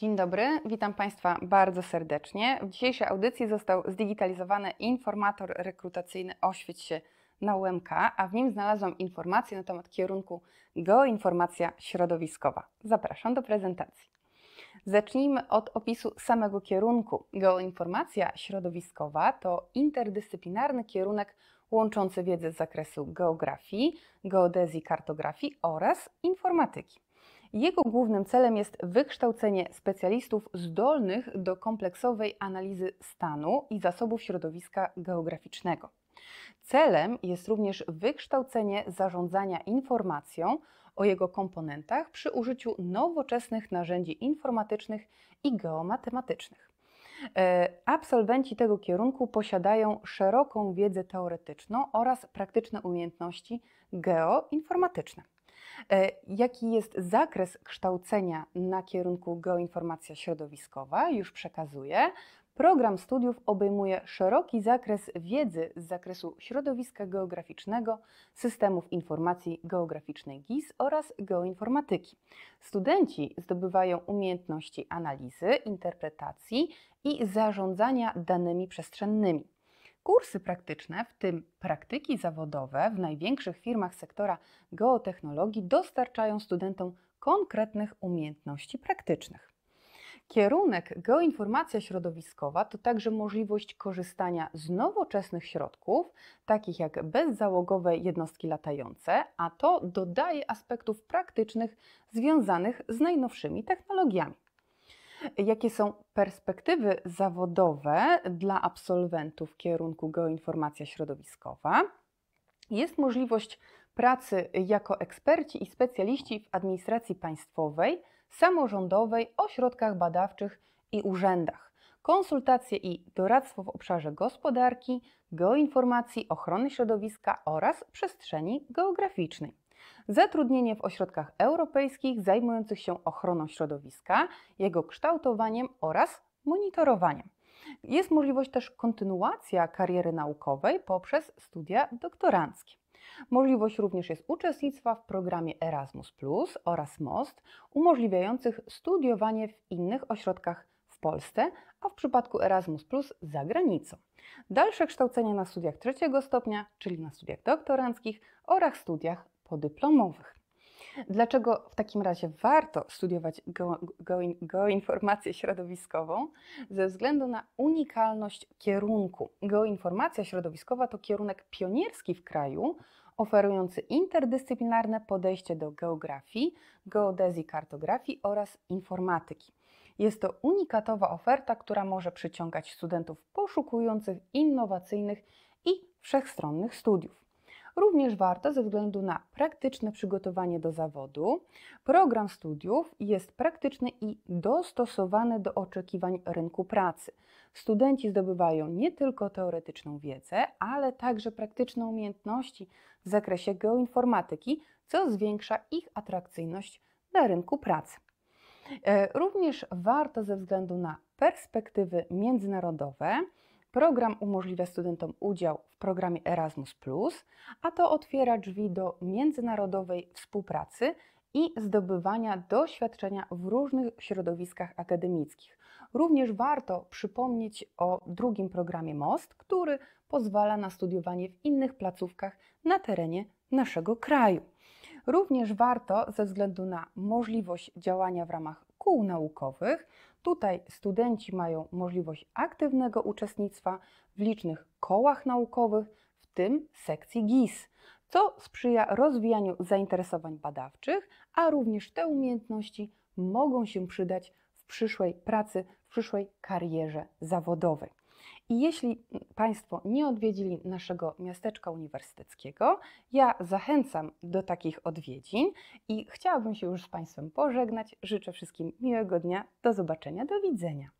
Dzień dobry, witam Państwa bardzo serdecznie. W dzisiejszej audycji został zdigitalizowany informator rekrutacyjny Oświeć się na UMK, a w nim znalazłam informacje na temat kierunku geoinformacja środowiskowa. Zapraszam do prezentacji. Zacznijmy od opisu samego kierunku. Geoinformacja środowiskowa to interdyscyplinarny kierunek łączący wiedzę z zakresu geografii, geodezji, kartografii oraz informatyki. Jego głównym celem jest wykształcenie specjalistów zdolnych do kompleksowej analizy stanu i zasobów środowiska geograficznego. Celem jest również wykształcenie zarządzania informacją o jego komponentach przy użyciu nowoczesnych narzędzi informatycznych i geomatematycznych. E, absolwenci tego kierunku posiadają szeroką wiedzę teoretyczną oraz praktyczne umiejętności geoinformatyczne. E, jaki jest zakres kształcenia na kierunku geoinformacja środowiskowa? Już przekazuję. Program studiów obejmuje szeroki zakres wiedzy z zakresu środowiska geograficznego, systemów informacji geograficznej GIS oraz geoinformatyki. Studenci zdobywają umiejętności analizy, interpretacji i zarządzania danymi przestrzennymi. Kursy praktyczne, w tym praktyki zawodowe w największych firmach sektora geotechnologii dostarczają studentom konkretnych umiejętności praktycznych. Kierunek geoinformacja środowiskowa to także możliwość korzystania z nowoczesnych środków, takich jak bezzałogowe jednostki latające, a to dodaje aspektów praktycznych związanych z najnowszymi technologiami. Jakie są perspektywy zawodowe dla absolwentów kierunku geoinformacja środowiskowa? Jest możliwość pracy jako eksperci i specjaliści w administracji państwowej, samorządowej, ośrodkach badawczych i urzędach. Konsultacje i doradztwo w obszarze gospodarki, geoinformacji, ochrony środowiska oraz przestrzeni geograficznej. Zatrudnienie w ośrodkach europejskich zajmujących się ochroną środowiska, jego kształtowaniem oraz monitorowaniem. Jest możliwość też kontynuacja kariery naukowej poprzez studia doktoranckie. Możliwość również jest uczestnictwa w programie Erasmus oraz MOST, umożliwiających studiowanie w innych ośrodkach w Polsce, a w przypadku Erasmus za granicą. Dalsze kształcenie na studiach trzeciego stopnia, czyli na studiach doktoranckich oraz studiach podyplomowych. Dlaczego w takim razie warto studiować geoinformację środowiskową? Ze względu na unikalność kierunku. Geoinformacja środowiskowa to kierunek pionierski w kraju, oferujący interdyscyplinarne podejście do geografii, geodezji, kartografii oraz informatyki. Jest to unikatowa oferta, która może przyciągać studentów poszukujących innowacyjnych i wszechstronnych studiów. Również warto ze względu na praktyczne przygotowanie do zawodu. Program studiów jest praktyczny i dostosowany do oczekiwań rynku pracy. Studenci zdobywają nie tylko teoretyczną wiedzę, ale także praktyczne umiejętności w zakresie geoinformatyki, co zwiększa ich atrakcyjność na rynku pracy. E, również warto ze względu na perspektywy międzynarodowe Program umożliwia studentom udział w programie Erasmus, a to otwiera drzwi do międzynarodowej współpracy i zdobywania doświadczenia w różnych środowiskach akademickich. Również warto przypomnieć o drugim programie MOST, który pozwala na studiowanie w innych placówkach na terenie naszego kraju. Również warto, ze względu na możliwość działania w ramach artykułów naukowych. Tutaj studenci mają możliwość aktywnego uczestnictwa w licznych kołach naukowych, w tym sekcji GIS, co sprzyja rozwijaniu zainteresowań badawczych, a również te umiejętności mogą się przydać w przyszłej pracy, w przyszłej karierze zawodowej. I jeśli Państwo nie odwiedzili naszego miasteczka uniwersyteckiego, ja zachęcam do takich odwiedzin i chciałabym się już z Państwem pożegnać. Życzę wszystkim miłego dnia, do zobaczenia, do widzenia.